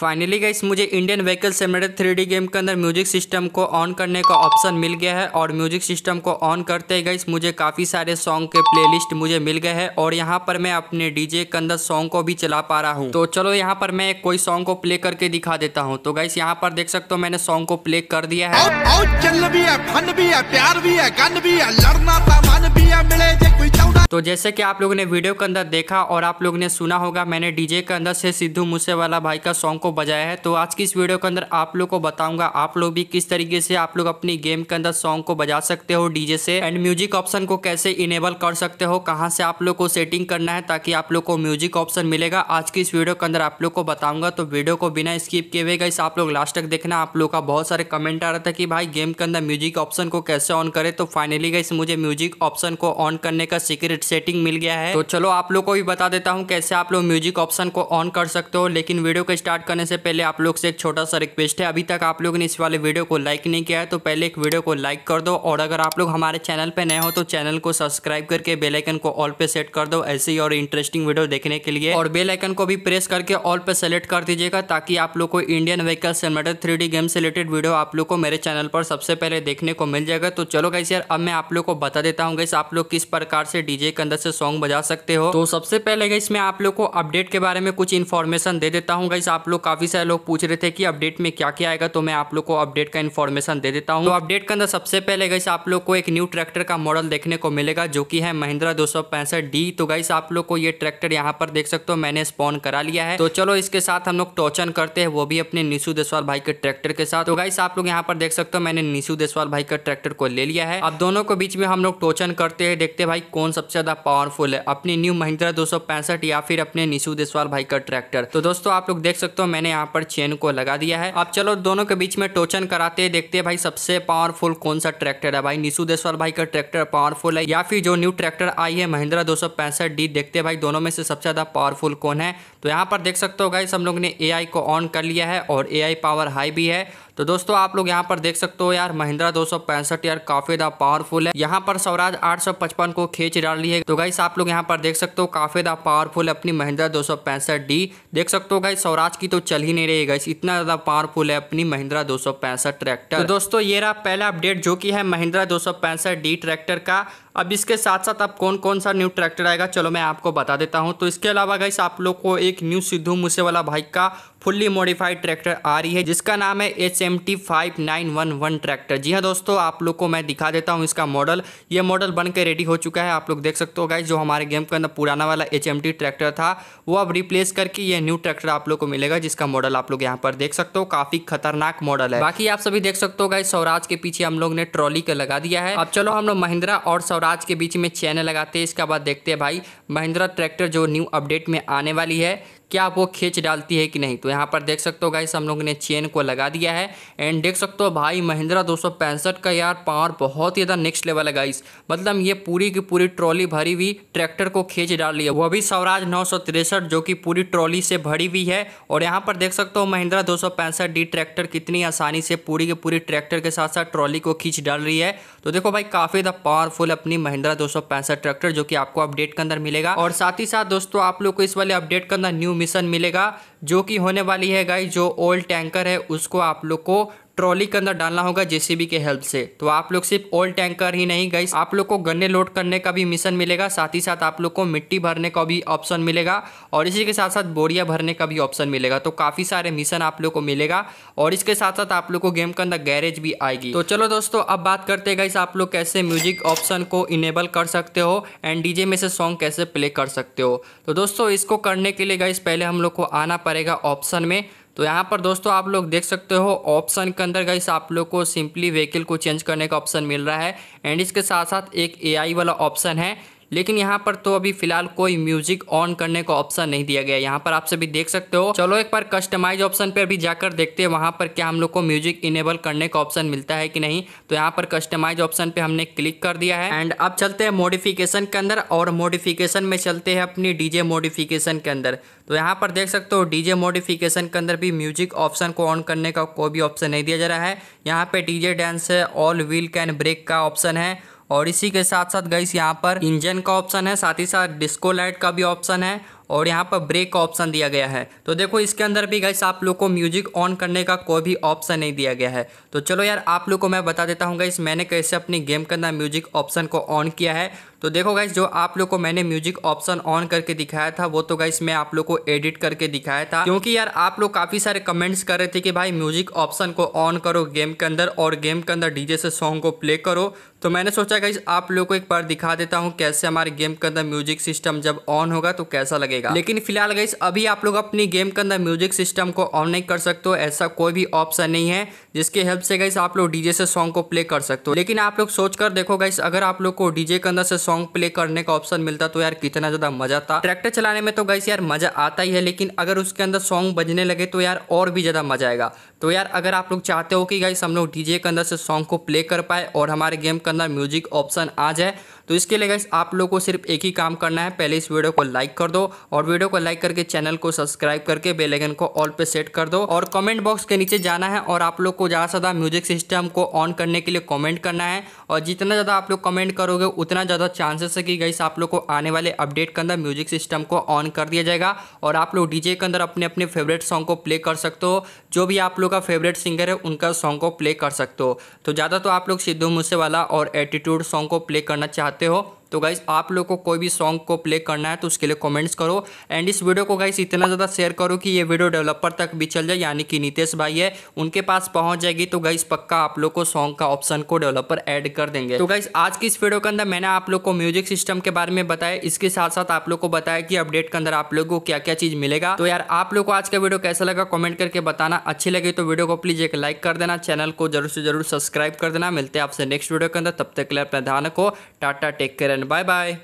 Finally guys मुझे Indian vehicle simulator three D game के अंदर म्यूजिक सिस्टम को ऑन करने का ऑप्शन मिल गया है और म्यूजिक सिस्टम को ऑन करते ही गाइस मुझे काफ़ी सारे सॉन्ग के प्लेलिस्ट मुझे मिल गए हैं और यहाँ पर मैं अपने डीजे के अंदर सॉन्ग को भी चला पा रहा हूँ तो चलो यहाँ पर मैं कोई सॉन्ग को प्ले करके दिखा देता हूँ तो गाइस यहाँ पर देख सकते हो मैंने सॉन्ग को प्ले कर दिया है तो जैसे कि आप लोगों ने वीडियो के अंदर देखा और आप लोगों ने सुना होगा मैंने डीजे के अंदर से सिद्धू मूसे वाला भाई का सॉन्ग को को बजाया है तो आज की इस वीडियो के अंदर आप लोग को बताऊंगा आप लोग भी किस तरीके से आप लोग अपनी गेम के अंदर सॉन्ग को बजा सकते हो डीजे से एंड म्यूजिक ऑप्शन को कैसे इनेबल कर सकते हो कहाँ से आप लोग को सेटिंग करना है ताकि आप लोग को म्यूजिक ऑप्शन मिलेगा आज की इस वीडियो के अंदर आप लोग को बताऊंगा तो वीडियो को बिना स्किप किए हुए गई आप लोग लास्ट तक देखना आप लोग का बहुत सारे कमेंट आ रहा था कि भाई गेम के अंदर म्यूजिक ऑप्शन को कैसे ऑन करे तो फाइनली गई मुझे म्यूजिक ऑप्शन को ऑन करने का सीक्रेट सेटिंग मिल गया है तो चलो आप लोग को भी बता देता हूँ कैसे आप लोग म्यूजिक ऑप्शन को ऑन कर सकते हो लेकिन वीडियो को स्टार्ट जाने से पहले आप लोग से एक छोटा सा रिक्वेस्ट है अभी तक आप लोगों ने इस वाले वीडियो को लाइक नहीं किया है तो पहले एक वीडियो को लाइक कर दो और अगर आप लोग हमारे चैनल पर नए हो तो चैनल को सब्सक्राइब करके बेलाइकन को ऑल पे सेट कर दो ऐसे ही और इंटरेस्टिंग वीडियो देखने के लिए और बेलाइकन को भी प्रेस करके ऑल पे सेलेक्ट कर दीजिएगा ताकि आप लोग को इंडियन व्हीकल से सिमेटर थ्री गेम से रिलेटेड वीडियो आप लोग को मेरे चैनल पर सबसे पहले देखने को मिल जाएगा तो चलो गाइस यार अब मैं आप लोग को बता देता हूँ गाइस आप लोग किस प्रकार से डीजे के अंदर से सॉन्ग बजा सकते हो तो सबसे पहले गाइस मैं आप लोग को अपडेट के बारे में कुछ इन्फॉर्मेशन दे देता हूँ गाइस आप लोग काफ़ी सारे लोग पूछ रहे थे कि अपडेट में क्या क्या आएगा तो मैं आप लोग को अपडेट का इन्फॉर्मेशन दे देता हूँ तो अपडेट के अंदर सबसे पहले गई आप लोग को एक न्यू ट्रैक्टर का मॉडल देखने को मिलेगा जो कि है महिंद्रा दो डी तो गाइस आप लोग को ये ट्रैक्टर यहाँ पर देख सकते हो मैंने स्पॉन करा लिया है तो चलो इसके साथ हम लोग टोचन करते हैं वो भी अपने निशु देसवाल भाई के ट्रैक्टर के साथ तो गाइस आप लोग यहाँ पर देख सकते हो मैंने निशु देसवाल भाई का ट्रैक्टर को ले लिया है अब दोनों के बीच में हम लोग टोचन करते हैं देखते भाई कौन सबसे ज्यादा पावरफुल है अपनी न्यू महिंद्रा दो या फिर अपने निशु देसवाल भाई का ट्रैक्टर तो दोस्तों आप लोग देख सकते हो मैंने यहाँ पर चेन को लगा दिया है अब चलो दोनों के बीच में टोचन कराते हैं देखते हैं भाई सबसे पावरफुल कौन सा ट्रैक्टर है भाई निशु देसवाल भाई का ट्रैक्टर पावरफुल है या फिर जो न्यू ट्रैक्टर आई है महिंद्रा दो डी देखते हैं भाई दोनों में से सबसे ज़्यादा पावरफुल कौन है तो यहाँ पर देख सकते हो गाइस हम लोग ने ए को ऑन कर लिया है और ए पावर हाई भी है तो दोस्तों आप लोग यहाँ पर देख सकते हो यार महिंद्रा दो यार काफी ज़्यादा पावरफुल है यहाँ पर स्वराज 855 को खेच डाल है तो गाइस आप लोग यहाँ पर देख सकते हो काफी ज़्यादा पावरफुल है अपनी महिंद्रा दो डी देख सकते हो गाइस स्वराज की तो चल ही नहीं रही गाइस इतना ज़्यादा पावरफुल है अपनी महिंद्रा दो ट्रैक्टर तो दोस्तों ये रहा पहला अपडेट जो की है महिंद्रा दो डी ट्रैक्टर का अब इसके साथ साथ अब कौन कौन सा न्यू ट्रैक्टर आएगा चलो मैं आपको बता देता हूँ तो इसके अलावा गाइस आप लोग को एक न्यू सिद्धू मूसे वाला भाई का फुल्ली मॉडिफाइड ट्रैक्टर आ रही है जिसका नाम है H M T five nine one one tractor जी हाँ दोस्तों आप लोग को मैं दिखा देता हूँ इसका मॉडल ये मॉडल बन के रेडी हो चुका है आप लोग देख सकते हो गाइज जो हमारे गेम के अंदर पुराना वाला एच एम टी ट्रैक्टर था वो अब रिप्लेस करके ये न्यू ट्रैक्टर आप लोग को मिलेगा जिसका मॉडल आप लोग यहाँ पर देख सकते हो काफी खतरनाक मॉडल है बाकी आप सभी देख सकते हो गाइज स्वराज के पीछे हम लोग ने ट्रॉली का लगा दिया है अब चलो हम लोग महिंद्रा और स्वराज के बीच में चैनल लगाते हैं इसके बाद देखते हैं भाई महिंद्रा ट्रैक्टर जो न्यू अपडेट में आने वाली है क्या वो खींच डालती है कि नहीं तो यहाँ पर देख सकते हो गाइस हम लोग ने चेन को लगा दिया है एंड देख सकते हो भाई महिंद्रा दो का यार पावर बहुत ही ज़्यादा नेक्स्ट लेवल है गाइस मतलब ये पूरी की पूरी ट्रॉली भरी हुई ट्रैक्टर को खींच डाल रही है वो भी स्वराज नौ जो कि पूरी ट्रॉली से भरी हुई है और यहाँ पर देख सकते हो महिंद्रा दो डी ट्रैक्टर कितनी आसानी से पूरी की पूरी ट्रैक्टर के साथ साथ ट्रॉली को खींच डाल रही है तो देखो भाई काफ़ी ज़्यादा पावरफुल अपनी महिंद्रा दो ट्रैक्टर जो कि आपको अपडेट के अंदर मिलेगा और साथ ही साथ दोस्तों आप लोग को इस वाले अपडेट के अंदर न्यू मिशन मिलेगा जो कि होने वाली है गाइज जो ओल्ड टैंकर है उसको आप लोग को ट्रॉली के अंदर डालना होगा जेसीबी के हेल्प से तो आप लोग सिर्फ ओल्ड टैंकर ही नहीं गई आप लोग को गन्ने लोड करने का भी मिशन मिलेगा साथ ही साथ आप लोग को मिट्टी भरने का भी ऑप्शन मिलेगा और इसी के साथ साथ बोरिया भरने का भी ऑप्शन मिलेगा तो काफ़ी सारे मिशन आप लोग को मिलेगा और इसके साथ साथ आप लोग को गेम के अंदर गैरेज भी आएगी तो चलो दोस्तों अब बात करते हैं आप लोग कैसे म्यूजिक ऑप्शन को इनेबल कर सकते हो एंड डीजे में से सॉन्ग कैसे प्ले कर सकते हो तो दोस्तों इसको करने के लिए गाइस पहले हम लोग को आना पड़ेगा ऑप्शन में तो यहाँ पर दोस्तों आप लोग देख सकते हो ऑप्शन के अंदर गई आप लोग को सिंपली व्हीकल को चेंज करने का ऑप्शन मिल रहा है एंड इसके साथ साथ एक एआई वाला ऑप्शन है लेकिन यहाँ पर तो अभी फिलहाल कोई म्यूजिक ऑन करने का ऑप्शन नहीं दिया गया यहाँ पर आप सभी देख सकते हो चलो एक बार कस्टमाइज ऑप्शन पर भी जाकर देखते हैं वहाँ पर क्या हम लोग को म्यूजिक इनेबल करने का ऑप्शन मिलता है कि नहीं तो यहाँ पर कस्टमाइज ऑप्शन पे हमने क्लिक कर दिया है एंड अब चलते हैं मोडिफिकेशन के अंदर और मोडिफिकेशन में चलते हैं अपनी डीजे मॉडिफिकेशन के अंदर तो यहाँ पर देख सकते हो डीजे मॉडिफिकेशन के अंदर भी म्यूजिक ऑप्शन को ऑन करने का कोई भी ऑप्शन नहीं दिया जा रहा है यहाँ पे डीजे डांस है ऑल व्हील कैन ब्रेक का ऑप्शन है और इसी के साथ साथ गाइस यहाँ पर इंजन का ऑप्शन है साथ ही साथ डिस्को लाइट का भी ऑप्शन है और यहाँ पर ब्रेक का ऑप्शन दिया गया है तो देखो इसके अंदर भी गाइस आप लोग को म्यूजिक ऑन करने का कोई भी ऑप्शन नहीं दिया गया है तो चलो यार आप लोग को मैं बता देता हूँ गाइस मैंने कैसे अपनी गेम के अंदर म्यूजिक ऑप्शन को ऑन किया है तो देखो गाइज जो आप लोग को मैंने म्यूजिक ऑप्शन ऑन करके दिखाया था वो तो गाइस मैं आप लोग को एडिट करके दिखाया था क्योंकि यार आप लोग काफ़ी सारे कमेंट्स कर रहे थे कि भाई म्यूजिक ऑप्शन को ऑन करो गेम के अंदर और गेम के अंदर डीजे से सॉन्ग को प्ले करो तो मैंने सोचा गाइस आप लोग को एक बार दिखा देता हूँ कैसे हमारे गेम के अंदर म्यूजिक सिस्टम जब ऑन होगा तो कैसा लगेगा लेकिन फिलहाल गाइस अभी आप लोग अपनी गेम के अंदर म्यूजिक सिस्टम को ऑन नहीं कर सकते हो ऐसा कोई भी ऑप्शन नहीं है जिसके हेल्प से गाइस आप लोग डीजे से सॉन्ग को प्ले कर सकते हो लेकिन आप लोग सोच कर देखो गाइस अगर आप लोग को डीजे के अंदर से सॉन्ग प्ले करने का ऑप्शन मिलता तो यार कितना ज़्यादा मज़ा था ट्रैक्टर चलाने में तो गैस यार मज़ा आता ही है लेकिन अगर उसके अंदर सॉन्ग बजने लगे तो यार और भी ज़्यादा मज़ा आएगा तो यार अगर आप लोग चाहते हो कि गाइस हम लोग डीजे के अंदर से सॉन्ग को प्ले कर पाए और हमारे गेम के अंदर म्यूजिक ऑप्शन आ जाए तो इसके लिए गाइस आप लोगों को सिर्फ एक ही काम करना है पहले इस वीडियो को लाइक कर दो और वीडियो को लाइक करके चैनल को सब्सक्राइब करके बेलेगन को ऑल पे सेट कर दो और कमेंट बॉक्स के नीचे जाना है और आप लोग को ज़्यादा से ज़्यादा म्यूजिक सिस्टम को ऑन करने के लिए कॉमेंट करना है और जितना ज़्यादा आप लोग कमेंट करोगे उतना ज़्यादा चांसेस है कि गाइस आप लोग को आने वाले अपडेट के अंदर म्यूजिक सिस्टम को ऑन कर दिया जाएगा और आप लोग डीजे के अंदर अपने अपने फेवरेट सॉन्ग को प्ले कर सकते हो जो भी आप लोग लोग का फेवरेट सिंगर है उनका सॉन्ग को प्ले कर सकते हो तो ज़्यादा तो आप लोग सिद्धू मूसेवाला और एटीट्यूड सॉन्ग को प्ले करना चाहते हो तो गाइज़ आप लोग को कोई भी सॉन्ग को प्ले करना है तो उसके लिए कमेंट्स करो एंड इस वीडियो को गाइज़ इतना ज़्यादा शेयर करो कि ये वीडियो डेवलपर तक भी चल जाए यानी कि नितेश भाई है उनके पास पहुंच जाएगी तो गाइज़ पक्का आप लोग को सॉन्ग का ऑप्शन को डेवलपर ऐड कर देंगे तो गाइज़ आज की इस वीडियो के अंदर मैंने आप लोग को म्यूजिक सिस्टम के बारे में बताया इसके साथ साथ आप लोग को बताया कि अपडेट के अंदर आप लोग को क्या क्या चीज़ मिलेगा तो यार आप लोग को आज का वीडियो कैसा लगा कॉमेंट करके बताना अच्छी लगी तो वीडियो को प्लीज़ एक लाइक कर देना चैनल को जरूर से जरूर सब्सक्राइब कर देना मिलते हैं आपसे नेक्स्ट वीडियो के अंदर तब तक के लिए अपना ध्यान को टाटा take care and bye bye.